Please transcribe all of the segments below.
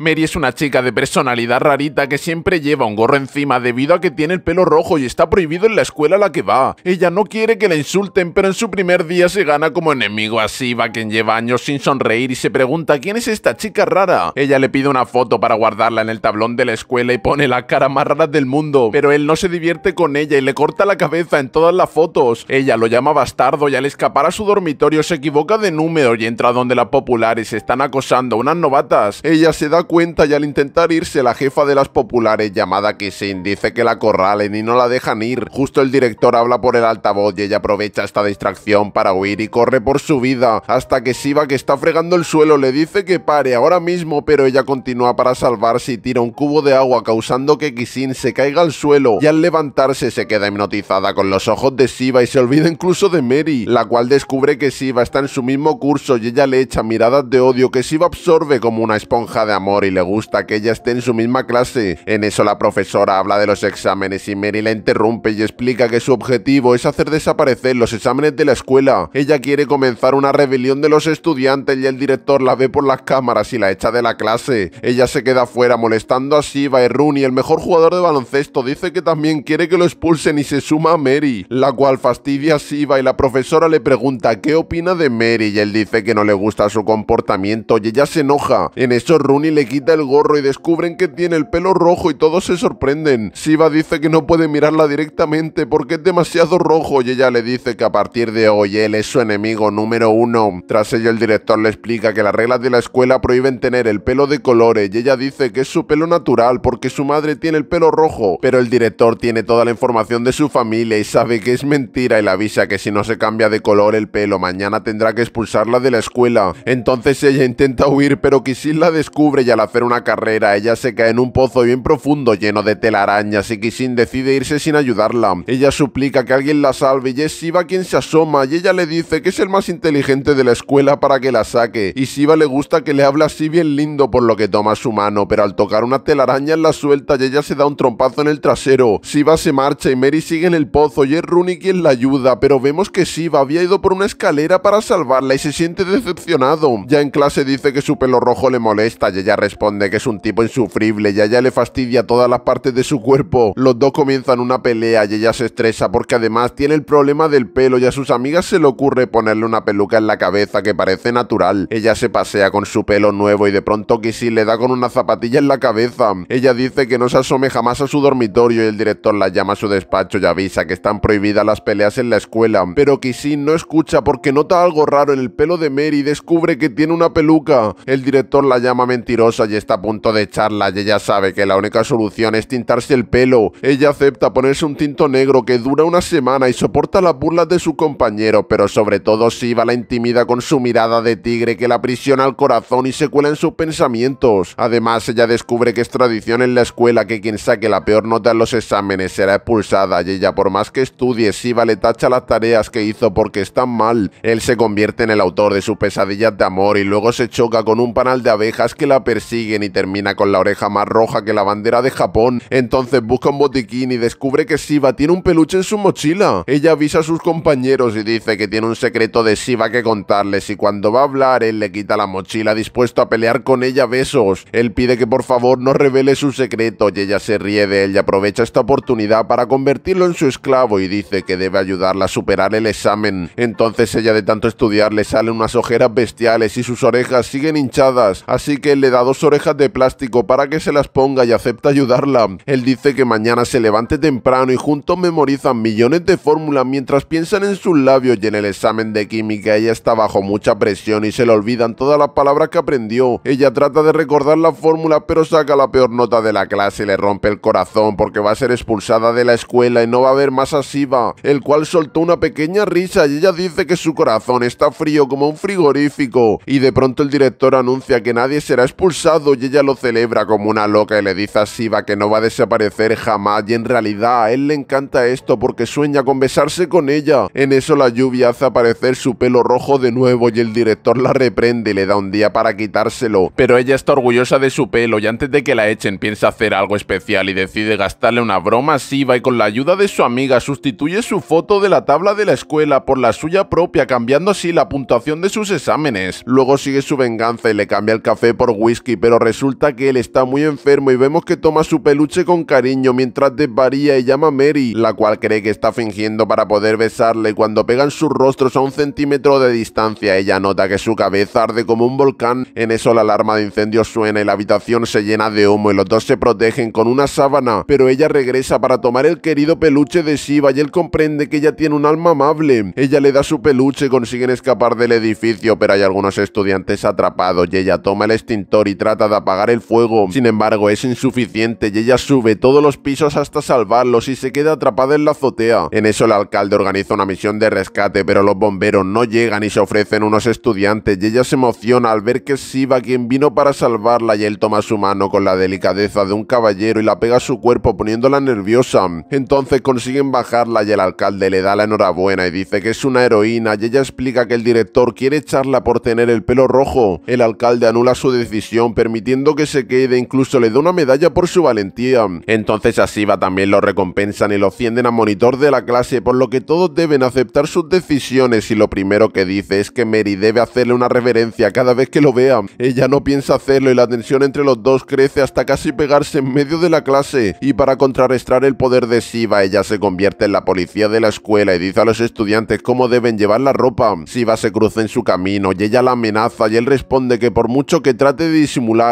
Mary es una chica de personalidad rarita que siempre lleva un gorro encima debido a que tiene el pelo rojo y está prohibido en la escuela a la que va. Ella no quiere que la insulten, pero en su primer día se gana como enemigo a Siva, quien lleva años sin sonreír y se pregunta quién es esta chica rara. Ella le pide una foto para guardarla en el tablón de la escuela y pone la cara más rara del mundo, pero él no se divierte con ella y le corta la cabeza en todas las fotos. Ella lo llama bastardo y al escapar a su dormitorio se equivoca de número y entra donde las populares están acosando a unas novatas. Ella se da cuenta y al intentar irse la jefa de las populares llamada Kissin dice que la corralen y no la dejan ir. Justo el director habla por el altavoz y ella aprovecha esta distracción para huir y corre por su vida hasta que Siva que está fregando el suelo le dice que pare ahora mismo pero ella continúa para salvarse y tira un cubo de agua causando que Kissin se caiga al suelo y al levantarse se queda hipnotizada con los ojos de Siva y se olvida incluso de Mary, la cual descubre que Siva está en su mismo curso y ella le echa miradas de odio que Siva absorbe como una esponja de amor y le gusta que ella esté en su misma clase. En eso la profesora habla de los exámenes y Mary la interrumpe y explica que su objetivo es hacer desaparecer los exámenes de la escuela. Ella quiere comenzar una rebelión de los estudiantes y el director la ve por las cámaras y la echa de la clase. Ella se queda fuera molestando a Siva y Rooney, el mejor jugador de baloncesto, dice que también quiere que lo expulsen y se suma a Mary, la cual fastidia a Siva y la profesora le pregunta qué opina de Mary y él dice que no le gusta su comportamiento y ella se enoja. En eso Rooney le le quita el gorro y descubren que tiene el pelo rojo y todos se sorprenden. Shiva dice que no puede mirarla directamente porque es demasiado rojo y ella le dice que a partir de hoy él es su enemigo número uno. Tras ello el director le explica que las reglas de la escuela prohíben tener el pelo de colores y ella dice que es su pelo natural porque su madre tiene el pelo rojo, pero el director tiene toda la información de su familia y sabe que es mentira y le avisa que si no se cambia de color el pelo mañana tendrá que expulsarla de la escuela. Entonces ella intenta huir pero Kisil la descubre al hacer una carrera, ella se cae en un pozo bien profundo lleno de telarañas y Kishin decide irse sin ayudarla. Ella suplica que alguien la salve y es Shiva quien se asoma y ella le dice que es el más inteligente de la escuela para que la saque. Y Shiva le gusta que le habla así bien lindo por lo que toma su mano, pero al tocar una telaraña la suelta y ella se da un trompazo en el trasero. Shiva se marcha y Mary sigue en el pozo y es Rooney quien la ayuda, pero vemos que Siva había ido por una escalera para salvarla y se siente decepcionado. Ya en clase dice que su pelo rojo le molesta y ella responde que es un tipo insufrible y a ella le fastidia todas las partes de su cuerpo. Los dos comienzan una pelea y ella se estresa porque además tiene el problema del pelo y a sus amigas se le ocurre ponerle una peluca en la cabeza que parece natural. Ella se pasea con su pelo nuevo y de pronto Kissy le da con una zapatilla en la cabeza. Ella dice que no se asome jamás a su dormitorio y el director la llama a su despacho y avisa que están prohibidas las peleas en la escuela. Pero Kissy no escucha porque nota algo raro en el pelo de Mary y descubre que tiene una peluca. El director la llama mentirosa y está a punto de echarla y ella sabe que la única solución es tintarse el pelo. Ella acepta ponerse un tinto negro que dura una semana y soporta las burlas de su compañero, pero sobre todo Siva la intimida con su mirada de tigre que la prisiona al corazón y se cuela en sus pensamientos. Además, ella descubre que es tradición en la escuela que quien saque la peor nota en los exámenes será expulsada y ella por más que estudie, Siva le tacha las tareas que hizo porque están mal. Él se convierte en el autor de sus pesadillas de amor y luego se choca con un panal de abejas que la persigue siguen y termina con la oreja más roja que la bandera de Japón. Entonces busca un botiquín y descubre que Siva tiene un peluche en su mochila. Ella avisa a sus compañeros y dice que tiene un secreto de Siva que contarles y cuando va a hablar él le quita la mochila dispuesto a pelear con ella besos. Él pide que por favor no revele su secreto y ella se ríe de él y aprovecha esta oportunidad para convertirlo en su esclavo y dice que debe ayudarla a superar el examen. Entonces ella de tanto estudiar le salen unas ojeras bestiales y sus orejas siguen hinchadas, así que él le da orejas de plástico para que se las ponga y acepta ayudarla. Él dice que mañana se levante temprano y juntos memorizan millones de fórmulas mientras piensan en sus labios y en el examen de química. Ella está bajo mucha presión y se le olvidan todas las palabras que aprendió. Ella trata de recordar las fórmulas pero saca la peor nota de la clase y le rompe el corazón porque va a ser expulsada de la escuela y no va a haber más asiva, el cual soltó una pequeña risa y ella dice que su corazón está frío como un frigorífico y de pronto el director anuncia que nadie será expulsado y ella lo celebra como una loca y le dice a Siva que no va a desaparecer jamás y en realidad a él le encanta esto porque sueña con besarse con ella. En eso la lluvia hace aparecer su pelo rojo de nuevo y el director la reprende y le da un día para quitárselo. Pero ella está orgullosa de su pelo y antes de que la echen piensa hacer algo especial y decide gastarle una broma a Siva y con la ayuda de su amiga sustituye su foto de la tabla de la escuela por la suya propia cambiando así la puntuación de sus exámenes. Luego sigue su venganza y le cambia el café por whisky pero resulta que él está muy enfermo y vemos que toma su peluche con cariño mientras desvaría y llama a Mary, la cual cree que está fingiendo para poder besarle. Cuando pegan sus rostros a un centímetro de distancia, ella nota que su cabeza arde como un volcán. En eso la alarma de incendio suena y la habitación se llena de humo y los dos se protegen con una sábana, pero ella regresa para tomar el querido peluche de Shiva y él comprende que ella tiene un alma amable. Ella le da su peluche, y consiguen escapar del edificio, pero hay algunos estudiantes atrapados y ella toma el extintor y trata de apagar el fuego. Sin embargo, es insuficiente y ella sube todos los pisos hasta salvarlos y se queda atrapada en la azotea. En eso el alcalde organiza una misión de rescate, pero los bomberos no llegan y se ofrecen unos estudiantes y ella se emociona al ver que es Siva quien vino para salvarla y él toma su mano con la delicadeza de un caballero y la pega a su cuerpo poniéndola nerviosa. Entonces consiguen bajarla y el alcalde le da la enhorabuena y dice que es una heroína y ella explica que el director quiere echarla por tener el pelo rojo. El alcalde anula su decisión permitiendo que se quede, incluso le da una medalla por su valentía. Entonces a Siva también lo recompensan y lo ofienden a monitor de la clase, por lo que todos deben aceptar sus decisiones y lo primero que dice es que Mary debe hacerle una reverencia cada vez que lo vea. Ella no piensa hacerlo y la tensión entre los dos crece hasta casi pegarse en medio de la clase y para contrarrestar el poder de Siva, ella se convierte en la policía de la escuela y dice a los estudiantes cómo deben llevar la ropa. Siva se cruza en su camino y ella la amenaza y él responde que por mucho que trate de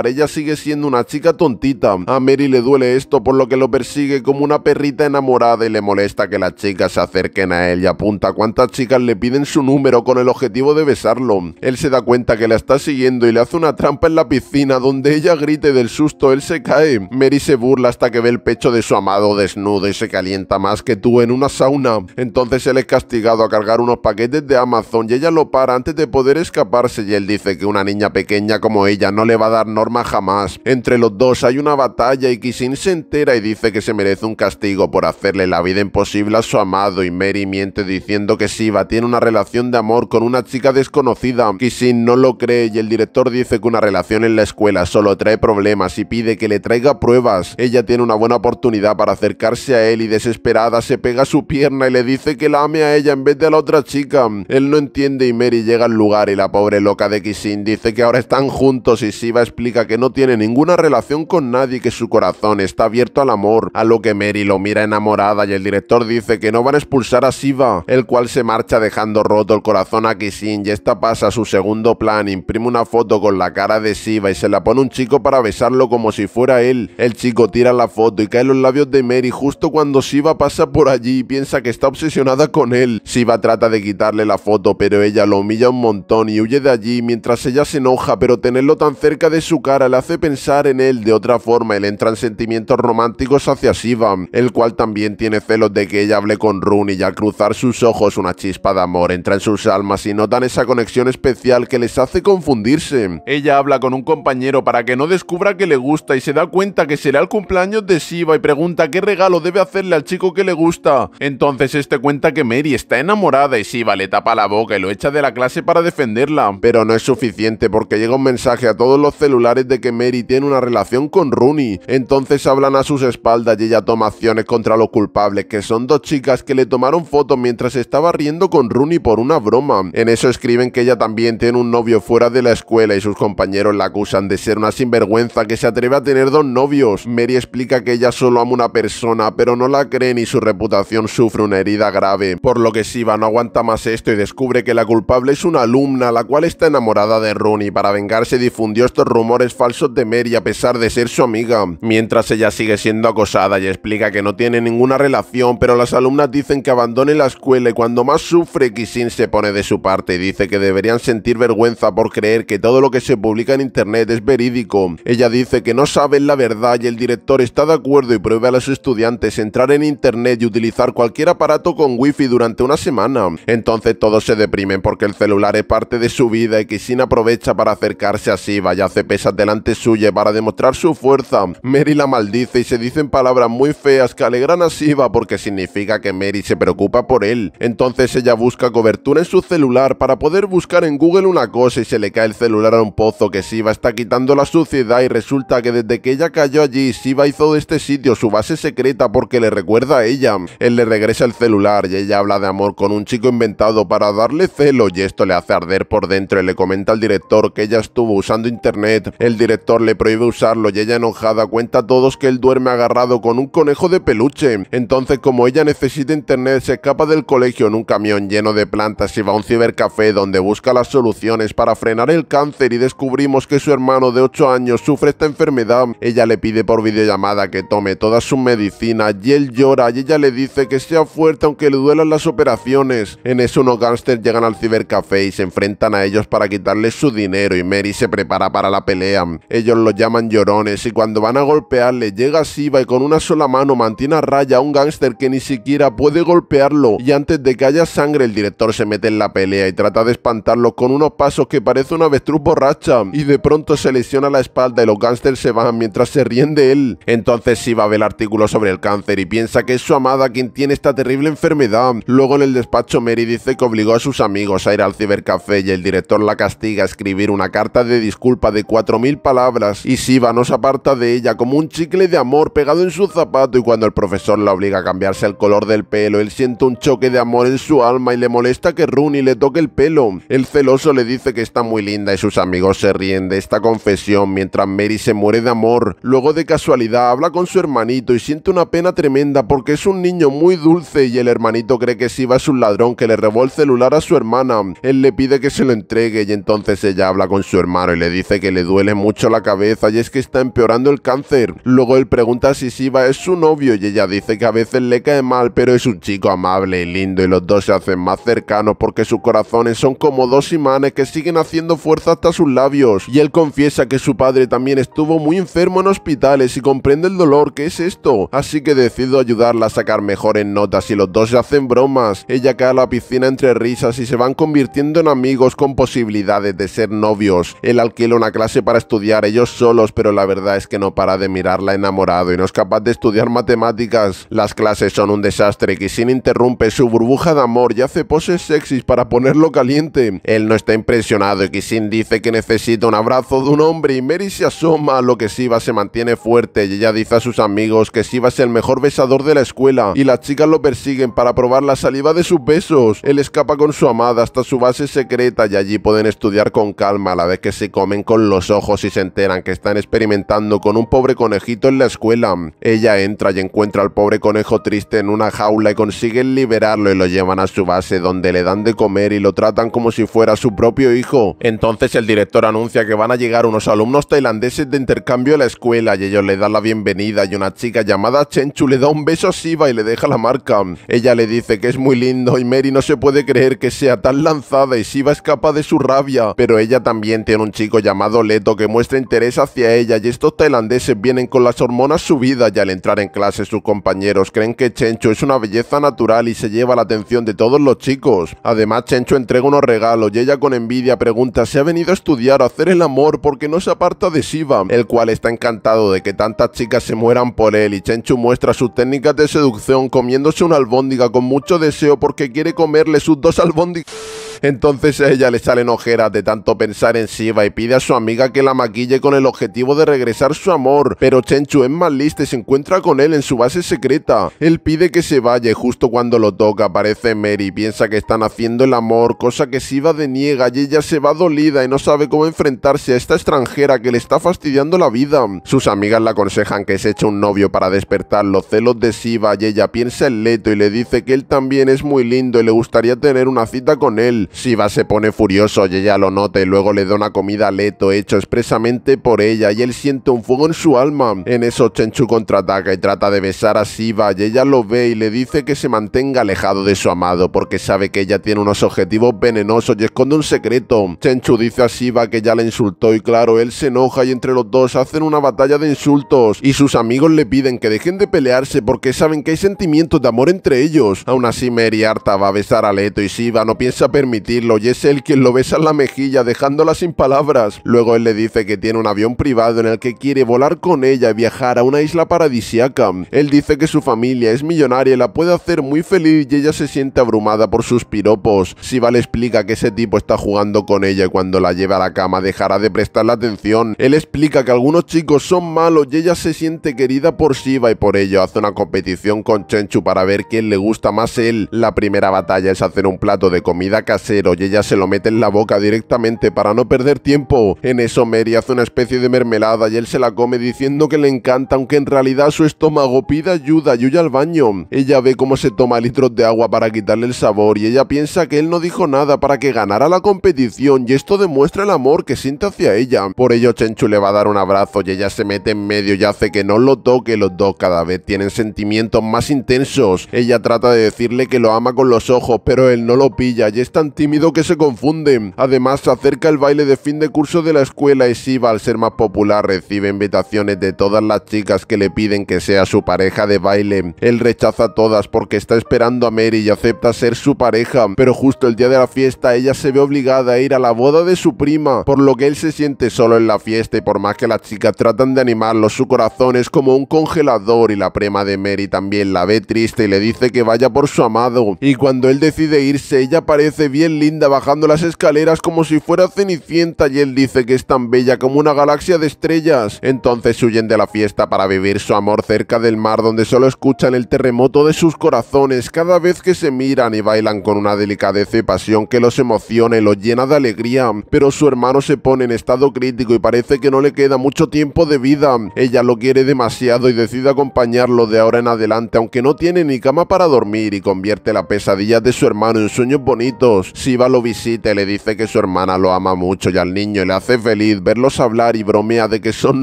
ella sigue siendo una chica tontita. A Mary le duele esto, por lo que lo persigue como una perrita enamorada y le molesta que las chicas se acerquen a él y apunta cuántas chicas le piden su número con el objetivo de besarlo. Él se da cuenta que la está siguiendo y le hace una trampa en la piscina donde ella grite del susto, él se cae. Mary se burla hasta que ve el pecho de su amado desnudo y se calienta más que tú en una sauna. Entonces él es castigado a cargar unos paquetes de Amazon y ella lo para antes de poder escaparse y él dice que una niña pequeña como ella no le va dar Norma jamás. Entre los dos hay una batalla y Kissin se entera y dice que se merece un castigo por hacerle la vida imposible a su amado y Mary miente diciendo que Siva tiene una relación de amor con una chica desconocida. Kissin no lo cree y el director dice que una relación en la escuela solo trae problemas y pide que le traiga pruebas. Ella tiene una buena oportunidad para acercarse a él y desesperada se pega su pierna y le dice que la ame a ella en vez de a la otra chica. Él no entiende y Mary llega al lugar y la pobre loca de Kissing dice que ahora están juntos y Siva explica que no tiene ninguna relación con nadie, que su corazón está abierto al amor, a lo que Mary lo mira enamorada y el director dice que no van a expulsar a Siva, el cual se marcha dejando roto el corazón a Kishin y esta pasa a su segundo plan, imprime una foto con la cara de Siva y se la pone un chico para besarlo como si fuera él. El chico tira la foto y cae los labios de Mary justo cuando Siva pasa por allí y piensa que está obsesionada con él. Siva trata de quitarle la foto pero ella lo humilla un montón y huye de allí mientras ella se enoja pero tenerlo tan cerca de su cara le hace pensar en él de otra forma él entra en sentimientos románticos hacia Siva el cual también tiene celos de que ella hable con Rooney y al cruzar sus ojos una chispa de amor entra en sus almas y notan esa conexión especial que les hace confundirse. Ella habla con un compañero para que no descubra que le gusta y se da cuenta que será el cumpleaños de Siva y pregunta qué regalo debe hacerle al chico que le gusta. Entonces este cuenta que Mary está enamorada y Siva le tapa la boca y lo echa de la clase para defenderla. Pero no es suficiente porque llega un mensaje a todos los celulares de que Mary tiene una relación con Rooney. Entonces hablan a sus espaldas y ella toma acciones contra los culpables, que son dos chicas que le tomaron fotos mientras estaba riendo con Rooney por una broma. En eso escriben que ella también tiene un novio fuera de la escuela y sus compañeros la acusan de ser una sinvergüenza que se atreve a tener dos novios. Mary explica que ella solo ama una persona, pero no la creen y su reputación sufre una herida grave, por lo que Siva no aguanta más esto y descubre que la culpable es una alumna, la cual está enamorada de Rooney. Para vengarse difundió estos rumores falsos de Mary a pesar de ser su amiga, mientras ella sigue siendo acosada y explica que no tiene ninguna relación, pero las alumnas dicen que abandone la escuela y cuando más sufre, Kissin se pone de su parte y dice que deberían sentir vergüenza por creer que todo lo que se publica en internet es verídico. Ella dice que no saben la verdad y el director está de acuerdo y prohíbe a los estudiantes entrar en internet y utilizar cualquier aparato con wifi durante una semana. Entonces todos se deprimen porque el celular es parte de su vida y Kissin aprovecha para acercarse a sí, y hacer pesa pesas delante suya para demostrar su fuerza. Mary la maldice y se dicen palabras muy feas que alegran a Siva porque significa que Mary se preocupa por él. Entonces ella busca cobertura en su celular para poder buscar en Google una cosa y se le cae el celular a un pozo que Siva está quitando la suciedad y resulta que desde que ella cayó allí, Siva hizo de este sitio su base secreta porque le recuerda a ella. Él le regresa el celular y ella habla de amor con un chico inventado para darle celo y esto le hace arder por dentro y le comenta al director que ella estuvo usando internet el director le prohíbe usarlo y ella enojada cuenta a todos que él duerme agarrado con un conejo de peluche. Entonces como ella necesita internet se escapa del colegio en un camión lleno de plantas y va a un cibercafé donde busca las soluciones para frenar el cáncer y descubrimos que su hermano de 8 años sufre esta enfermedad. Ella le pide por videollamada que tome todas sus medicinas y él llora y ella le dice que sea fuerte aunque le duelan las operaciones. En eso unos gángsters llegan al cibercafé y se enfrentan a ellos para quitarles su dinero y Mary se prepara para la pelea. Ellos los llaman llorones y cuando van a golpearle llega Siva y con una sola mano mantiene a raya a un gángster que ni siquiera puede golpearlo y antes de que haya sangre el director se mete en la pelea y trata de espantarlo con unos pasos que parece una avestruz borracha y de pronto se lesiona la espalda y los gángsters se van mientras se ríen de él. Entonces Siva ve el artículo sobre el cáncer y piensa que es su amada quien tiene esta terrible enfermedad. Luego en el despacho Mary dice que obligó a sus amigos a ir al cibercafé y el director la castiga a escribir una carta de disculpa 4.000 palabras y Siva no se aparta de ella como un chicle de amor pegado en su zapato y cuando el profesor la obliga a cambiarse el color del pelo, él siente un choque de amor en su alma y le molesta que Rooney le toque el pelo. El celoso le dice que está muy linda y sus amigos se ríen de esta confesión mientras Mary se muere de amor. Luego de casualidad habla con su hermanito y siente una pena tremenda porque es un niño muy dulce y el hermanito cree que Siva es un ladrón que le robó el celular a su hermana. Él le pide que se lo entregue y entonces ella habla con su hermano y le dice que le duele mucho la cabeza y es que está empeorando el cáncer. Luego él pregunta si Siva es su novio y ella dice que a veces le cae mal, pero es un chico amable y lindo y los dos se hacen más cercanos porque sus corazones son como dos imanes que siguen haciendo fuerza hasta sus labios. Y él confiesa que su padre también estuvo muy enfermo en hospitales y comprende el dolor que es esto, así que decido ayudarla a sacar mejores notas y los dos se hacen bromas. Ella cae a la piscina entre risas y se van convirtiendo en amigos con posibilidades de ser novios. Él alquila una clase para estudiar ellos solos, pero la verdad es que no para de mirarla enamorado y no es capaz de estudiar matemáticas. Las clases son un desastre. Kisin interrumpe su burbuja de amor y hace poses sexys para ponerlo caliente. Él no está impresionado y Kisin dice que necesita un abrazo de un hombre y Mary se asoma, lo que Siva se mantiene fuerte y ella dice a sus amigos que Siva es el mejor besador de la escuela y las chicas lo persiguen para probar la saliva de sus besos. Él escapa con su amada hasta su base secreta y allí pueden estudiar con calma a la vez que se comen con los ojos y se enteran que están experimentando con un pobre conejito en la escuela. Ella entra y encuentra al pobre conejo triste en una jaula y consiguen liberarlo y lo llevan a su base donde le dan de comer y lo tratan como si fuera su propio hijo. Entonces el director anuncia que van a llegar unos alumnos tailandeses de intercambio a la escuela y ellos le dan la bienvenida y una chica llamada Chenchu le da un beso a Siva y le deja la marca. Ella le dice que es muy lindo y Mary no se puede creer que sea tan lanzada y Siva escapa de su rabia, pero ella también tiene un chico llamado Leto que muestra interés hacia ella y estos tailandeses vienen con las hormonas subidas y al entrar en clase sus compañeros creen que Chencho es una belleza natural y se lleva la atención de todos los chicos. Además Chencho entrega unos regalos y ella con envidia pregunta si ha venido a estudiar o hacer el amor porque no se aparta de Shiva, el cual está encantado de que tantas chicas se mueran por él y Chencho muestra sus técnicas de seducción comiéndose una albóndiga con mucho deseo porque quiere comerle sus dos albóndigas. Entonces a ella le salen ojeras de tanto pensar en Siva y pide a su amiga que la maquille con el objetivo de regresar su amor, pero Chenchu es más lista y se encuentra con él en su base secreta. Él pide que se vaya y justo cuando lo toca aparece Mary y piensa que están haciendo el amor, cosa que Siva deniega y ella se va dolida y no sabe cómo enfrentarse a esta extranjera que le está fastidiando la vida. Sus amigas le aconsejan que se eche un novio para despertar los celos de Siva. y ella piensa en Leto y le dice que él también es muy lindo y le gustaría tener una cita con él, Siva se pone furioso y ella lo nota y luego le da una comida a Leto hecho expresamente por ella y él siente un fuego en su alma. En eso Chenchu contraataca y trata de besar a Shiva y ella lo ve y le dice que se mantenga alejado de su amado porque sabe que ella tiene unos objetivos venenosos y esconde un secreto. Chenchu dice a Shiva que ya le insultó y claro, él se enoja y entre los dos hacen una batalla de insultos y sus amigos le piden que dejen de pelearse porque saben que hay sentimientos de amor entre ellos. Aún así Mary harta va a besar a Leto y Shiva no piensa permitir y es él quien lo besa en la mejilla dejándola sin palabras. Luego él le dice que tiene un avión privado en el que quiere volar con ella y viajar a una isla paradisiaca. Él dice que su familia es millonaria y la puede hacer muy feliz y ella se siente abrumada por sus piropos. Siva le explica que ese tipo está jugando con ella y cuando la lleva a la cama dejará de prestarle atención. Él explica que algunos chicos son malos y ella se siente querida por Siva y por ello hace una competición con Chenchu para ver quién le gusta más él. La primera batalla es hacer un plato de comida casera y ella se lo mete en la boca directamente para no perder tiempo. En eso Mary hace una especie de mermelada y él se la come diciendo que le encanta, aunque en realidad su estómago pide ayuda y huye al baño. Ella ve cómo se toma litros de agua para quitarle el sabor y ella piensa que él no dijo nada para que ganara la competición y esto demuestra el amor que siente hacia ella. Por ello Chenchu le va a dar un abrazo y ella se mete en medio y hace que no lo toque. Los dos cada vez tienen sentimientos más intensos. Ella trata de decirle que lo ama con los ojos, pero él no lo pilla y es tan tímido que se confunden. Además, se acerca el baile de fin de curso de la escuela y Shiva, al ser más popular, recibe invitaciones de todas las chicas que le piden que sea su pareja de baile. Él rechaza a todas porque está esperando a Mary y acepta ser su pareja, pero justo el día de la fiesta ella se ve obligada a ir a la boda de su prima, por lo que él se siente solo en la fiesta y por más que las chicas tratan de animarlo, su corazón es como un congelador y la prima de Mary también la ve triste y le dice que vaya por su amado. Y cuando él decide irse, ella parece bien linda bajando las escaleras como si fuera Cenicienta y él dice que es tan bella como una galaxia de estrellas. Entonces huyen de la fiesta para vivir su amor cerca del mar donde solo escuchan el terremoto de sus corazones cada vez que se miran y bailan con una delicadeza y pasión que los emociona y los llena de alegría. Pero su hermano se pone en estado crítico y parece que no le queda mucho tiempo de vida. Ella lo quiere demasiado y decide acompañarlo de ahora en adelante aunque no tiene ni cama para dormir y convierte la pesadilla de su hermano en sueños bonitos. Siva lo visita y le dice que su hermana lo ama mucho y al niño le hace feliz verlos hablar y bromea de que son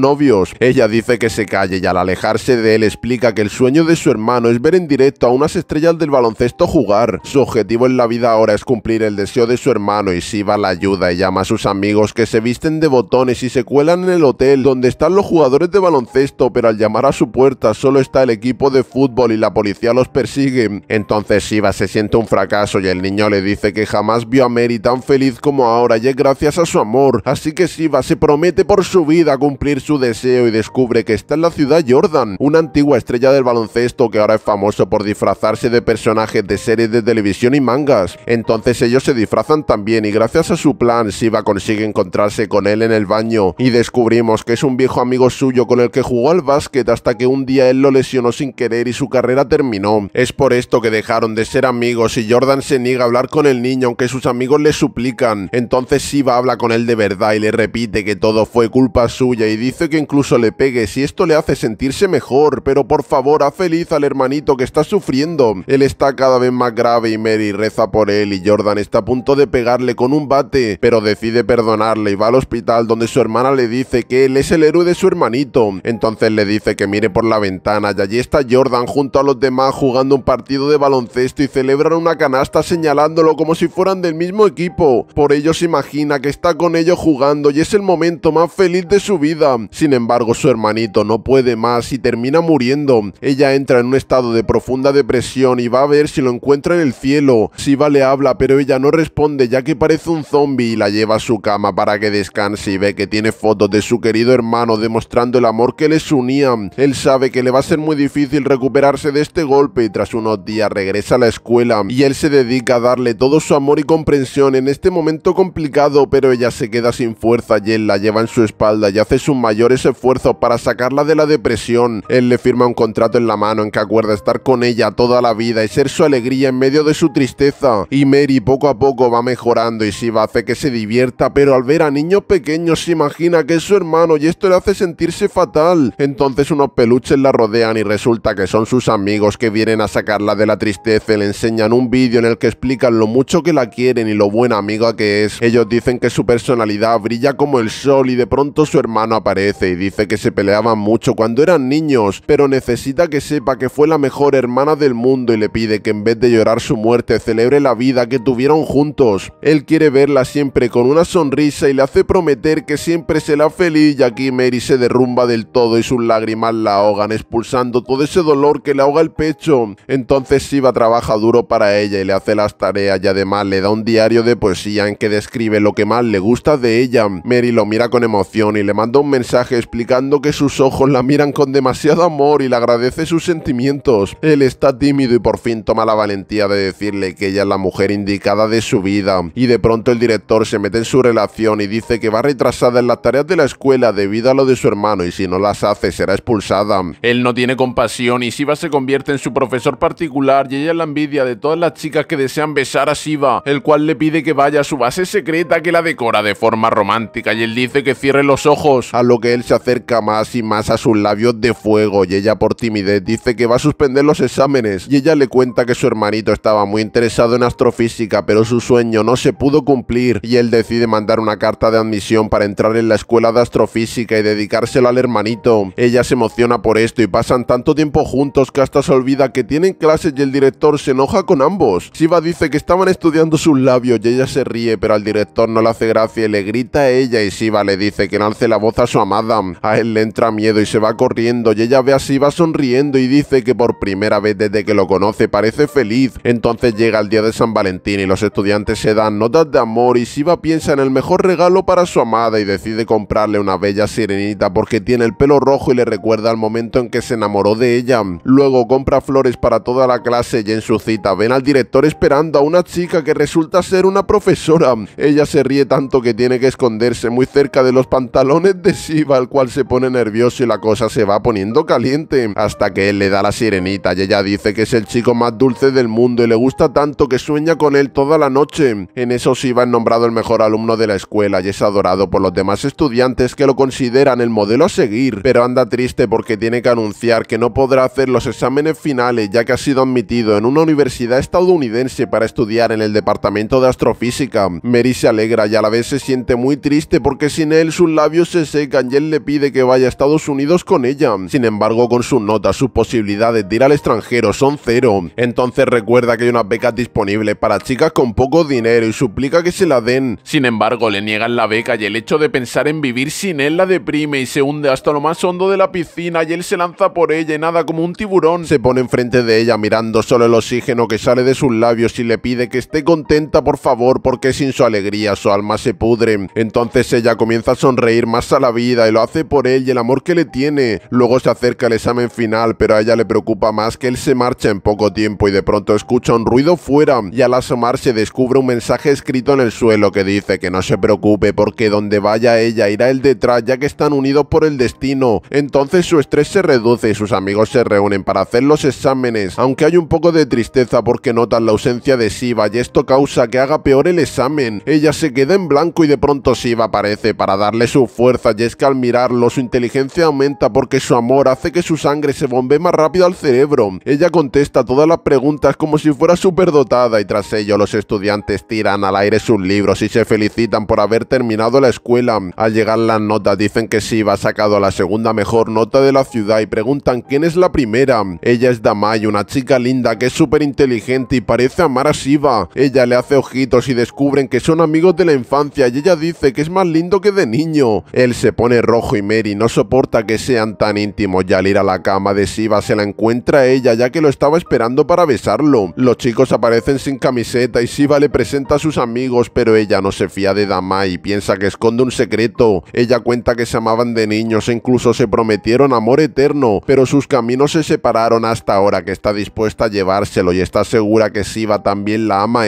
novios. Ella dice que se calle y al alejarse de él explica que el sueño de su hermano es ver en directo a unas estrellas del baloncesto jugar. Su objetivo en la vida ahora es cumplir el deseo de su hermano y Siva la ayuda y llama a sus amigos que se visten de botones y se cuelan en el hotel donde están los jugadores de baloncesto, pero al llamar a su puerta solo está el equipo de fútbol y la policía los persigue. Entonces Siva se siente un fracaso y el niño le dice que jamás más vio a Mary tan feliz como ahora y es gracias a su amor, así que Siva se promete por su vida cumplir su deseo y descubre que está en la ciudad Jordan, una antigua estrella del baloncesto que ahora es famoso por disfrazarse de personajes de series de televisión y mangas. Entonces ellos se disfrazan también y gracias a su plan Siva consigue encontrarse con él en el baño y descubrimos que es un viejo amigo suyo con el que jugó al básquet hasta que un día él lo lesionó sin querer y su carrera terminó. Es por esto que dejaron de ser amigos y Jordan se niega a hablar con el niño aunque sus amigos le suplican. Entonces Siva habla con él de verdad y le repite que todo fue culpa suya y dice que incluso le pegue si esto le hace sentirse mejor, pero por favor haz feliz al hermanito que está sufriendo. Él está cada vez más grave y Mary reza por él y Jordan está a punto de pegarle con un bate, pero decide perdonarle y va al hospital donde su hermana le dice que él es el héroe de su hermanito. Entonces le dice que mire por la ventana y allí está Jordan junto a los demás jugando un partido de baloncesto y celebran una canasta señalándolo como si fueran del mismo equipo. Por ello se imagina que está con ellos jugando y es el momento más feliz de su vida. Sin embargo, su hermanito no puede más y termina muriendo. Ella entra en un estado de profunda depresión y va a ver si lo encuentra en el cielo. Siva le habla, pero ella no responde ya que parece un zombie y la lleva a su cama para que descanse y ve que tiene fotos de su querido hermano demostrando el amor que les unía. Él sabe que le va a ser muy difícil recuperarse de este golpe y tras unos días regresa a la escuela y él se dedica a darle todo su amor y comprensión en este momento complicado, pero ella se queda sin fuerza y él la lleva en su espalda y hace sus mayores esfuerzos para sacarla de la depresión. Él le firma un contrato en la mano en que acuerda estar con ella toda la vida y ser su alegría en medio de su tristeza. Y Mary poco a poco va mejorando y va hace que se divierta, pero al ver a niños pequeños se imagina que es su hermano y esto le hace sentirse fatal. Entonces unos peluches la rodean y resulta que son sus amigos que vienen a sacarla de la tristeza y le enseñan un vídeo en el que explican lo mucho que la quieren y lo buena amiga que es. Ellos dicen que su personalidad brilla como el sol y de pronto su hermano aparece y dice que se peleaban mucho cuando eran niños, pero necesita que sepa que fue la mejor hermana del mundo y le pide que en vez de llorar su muerte celebre la vida que tuvieron juntos. Él quiere verla siempre con una sonrisa y le hace prometer que siempre será feliz y aquí Mary se derrumba del todo y sus lágrimas la ahogan expulsando todo ese dolor que le ahoga el pecho. Entonces Siva trabaja duro para ella y le hace las tareas y además le da un diario de poesía en que describe lo que más le gusta de ella. Mary lo mira con emoción y le manda un mensaje explicando que sus ojos la miran con demasiado amor y le agradece sus sentimientos. Él está tímido y por fin toma la valentía de decirle que ella es la mujer indicada de su vida. Y de pronto el director se mete en su relación y dice que va retrasada en las tareas de la escuela debido a lo de su hermano y si no las hace será expulsada. Él no tiene compasión y Siva se convierte en su profesor particular y ella la envidia de todas las chicas que desean besar a Siva el cual le pide que vaya a su base secreta que la decora de forma romántica y él dice que cierre los ojos, a lo que él se acerca más y más a sus labios de fuego y ella por timidez dice que va a suspender los exámenes y ella le cuenta que su hermanito estaba muy interesado en astrofísica pero su sueño no se pudo cumplir y él decide mandar una carta de admisión para entrar en la escuela de astrofísica y dedicárselo al hermanito. Ella se emociona por esto y pasan tanto tiempo juntos que hasta se olvida que tienen clases y el director se enoja con ambos. Shiva dice que estaban estudiando sus labios y ella se ríe, pero al director no le hace gracia y le grita a ella y Siva le dice que lance la voz a su amada. A él le entra miedo y se va corriendo y ella ve a Siva sonriendo y dice que por primera vez desde que lo conoce parece feliz. Entonces llega el día de San Valentín y los estudiantes se dan notas de amor y Siva piensa en el mejor regalo para su amada y decide comprarle una bella sirenita porque tiene el pelo rojo y le recuerda al momento en que se enamoró de ella. Luego compra flores para toda la clase y en su cita ven al director esperando a una chica que resulta ser una profesora. Ella se ríe tanto que tiene que esconderse muy cerca de los pantalones de Siva, el cual se pone nervioso y la cosa se va poniendo caliente, hasta que él le da la sirenita y ella dice que es el chico más dulce del mundo y le gusta tanto que sueña con él toda la noche. En eso Siva es nombrado el mejor alumno de la escuela y es adorado por los demás estudiantes que lo consideran el modelo a seguir, pero anda triste porque tiene que anunciar que no podrá hacer los exámenes finales ya que ha sido admitido en una universidad estadounidense para estudiar en el departamento de astrofísica. Mary se alegra y a la vez se siente muy triste porque sin él sus labios se secan y él le pide que vaya a Estados Unidos con ella. Sin embargo, con sus notas, sus posibilidades de ir al extranjero son cero. Entonces recuerda que hay unas becas disponibles para chicas con poco dinero y suplica que se la den. Sin embargo, le niegan la beca y el hecho de pensar en vivir sin él la deprime y se hunde hasta lo más hondo de la piscina y él se lanza por ella y nada como un tiburón. Se pone enfrente de ella mirando solo el oxígeno que sale de sus labios y le pide que esté contenta por favor porque sin su alegría su alma se pudre. Entonces ella comienza a sonreír más a la vida y lo hace por él y el amor que le tiene. Luego se acerca el examen final pero a ella le preocupa más que él se marcha en poco tiempo y de pronto escucha un ruido fuera y al asomarse descubre un mensaje escrito en el suelo que dice que no se preocupe porque donde vaya ella irá él detrás ya que están unidos por el destino. Entonces su estrés se reduce y sus amigos se reúnen para hacer los exámenes, aunque hay un poco de tristeza porque notan la ausencia de Siva y esto causa que haga peor el examen. Ella se queda en blanco y de pronto Shiva aparece para darle su fuerza y es que al mirarlo su inteligencia aumenta porque su amor hace que su sangre se bombee más rápido al cerebro. Ella contesta todas las preguntas como si fuera superdotada y tras ello los estudiantes tiran al aire sus libros y se felicitan por haber terminado la escuela. Al llegar las notas dicen que Shiva ha sacado la segunda mejor nota de la ciudad y preguntan quién es la primera. Ella es Damai, una chica linda que es súper inteligente y parece amar a Shiva. Ella le hace ojitos y descubren que son amigos de la infancia y ella dice que es más lindo que de niño. Él se pone rojo y Mary no soporta que sean tan íntimos y al ir a la cama de Siva se la encuentra a ella ya que lo estaba esperando para besarlo. Los chicos aparecen sin camiseta y Siva le presenta a sus amigos pero ella no se fía de Damai y piensa que esconde un secreto. Ella cuenta que se amaban de niños e incluso se prometieron amor eterno, pero sus caminos se separaron hasta ahora que está dispuesta a llevárselo y está segura que Siva también la ama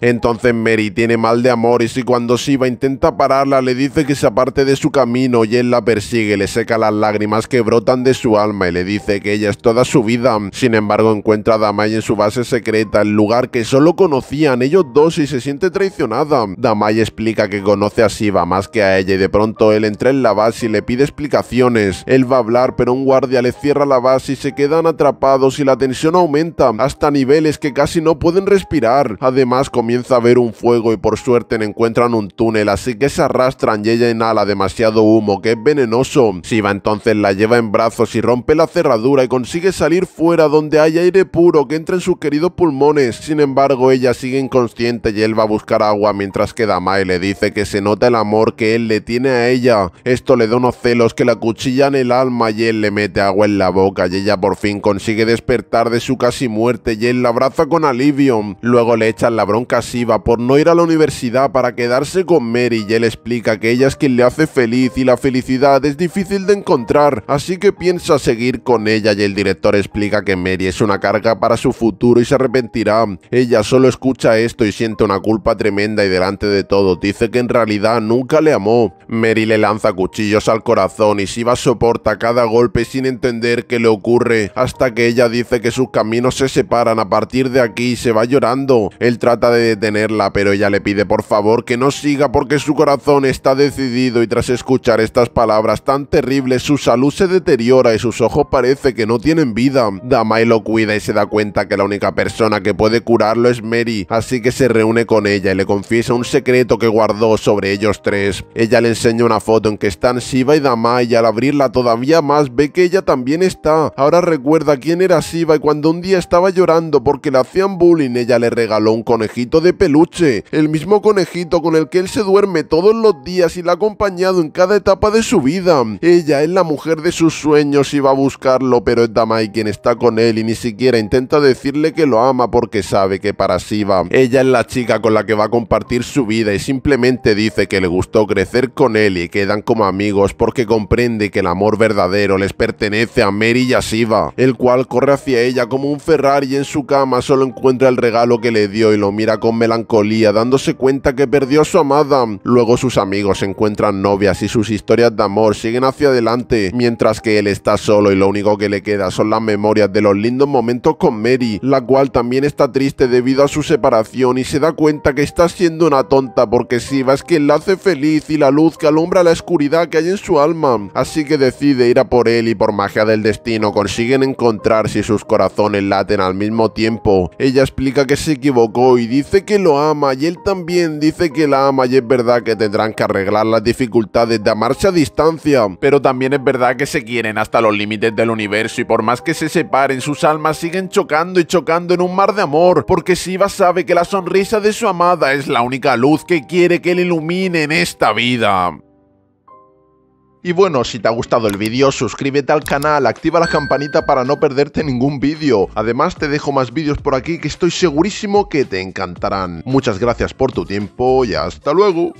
entonces Mary tiene mal de amor y si cuando Siva intenta pararla le dice que se aparte de su camino y él la persigue, le seca las lágrimas que brotan de su alma y le dice que ella es toda su vida. Sin embargo encuentra a Damai en su base secreta, el lugar que solo conocían ellos dos y se siente traicionada. Damai explica que conoce a Siva más que a ella y de pronto él entra en la base y le pide explicaciones. Él va a hablar pero un guardia le cierra la base y se quedan atrapados y la tensión aumenta hasta niveles que casi no pueden respirar. Además más, comienza a ver un fuego y por suerte encuentran un túnel, así que se arrastran y ella inhala demasiado humo que es venenoso. Siva entonces la lleva en brazos y rompe la cerradura y consigue salir fuera donde hay aire puro que entra en sus queridos pulmones. Sin embargo, ella sigue inconsciente y él va a buscar agua mientras que Damae le dice que se nota el amor que él le tiene a ella. Esto le da unos celos que la cuchillan el alma y él le mete agua en la boca y ella por fin consigue despertar de su casi muerte y él la abraza con alivio. Luego le echan la bronca a Siva por no ir a la universidad para quedarse con Mary y él explica que ella es quien le hace feliz y la felicidad es difícil de encontrar, así que piensa seguir con ella y el director explica que Mary es una carga para su futuro y se arrepentirá. Ella solo escucha esto y siente una culpa tremenda y delante de todo dice que en realidad nunca le amó. Mary le lanza cuchillos al corazón y Siva soporta cada golpe sin entender qué le ocurre, hasta que ella dice que sus caminos se separan a partir de aquí y se va llorando. El trata de detenerla, pero ella le pide por favor que no siga porque su corazón está decidido y tras escuchar estas palabras tan terribles su salud se deteriora y sus ojos parece que no tienen vida. Damai lo cuida y se da cuenta que la única persona que puede curarlo es Mary, así que se reúne con ella y le confiesa un secreto que guardó sobre ellos tres. Ella le enseña una foto en que están Siva y Damai y al abrirla todavía más ve que ella también está. Ahora recuerda quién era Siva y cuando un día estaba llorando porque le hacían bullying ella le regaló un conejito de peluche, el mismo conejito con el que él se duerme todos los días y la ha acompañado en cada etapa de su vida. Ella es la mujer de sus sueños y va a buscarlo, pero es Damai quien está con él y ni siquiera intenta decirle que lo ama porque sabe que para Siva. Ella es la chica con la que va a compartir su vida y simplemente dice que le gustó crecer con él y quedan como amigos porque comprende que el amor verdadero les pertenece a Mary y a Siva, el cual corre hacia ella como un Ferrari y en su cama solo encuentra el regalo que le dio lo mira con melancolía, dándose cuenta que perdió a su amada. Luego sus amigos encuentran novias y sus historias de amor siguen hacia adelante, mientras que él está solo y lo único que le queda son las memorias de los lindos momentos con Mary, la cual también está triste debido a su separación y se da cuenta que está siendo una tonta porque Siva es quien la hace feliz y la luz que alumbra la oscuridad que hay en su alma. Así que decide ir a por él y por magia del destino consiguen encontrarse si sus corazones laten al mismo tiempo. Ella explica que se equivocó y dice que lo ama y él también dice que la ama y es verdad que tendrán que arreglar las dificultades de amarse a distancia, pero también es verdad que se quieren hasta los límites del universo y por más que se separen sus almas siguen chocando y chocando en un mar de amor, porque Siva sabe que la sonrisa de su amada es la única luz que quiere que le ilumine en esta vida. Y bueno, si te ha gustado el vídeo, suscríbete al canal, activa la campanita para no perderte ningún vídeo. Además, te dejo más vídeos por aquí que estoy segurísimo que te encantarán. Muchas gracias por tu tiempo y hasta luego.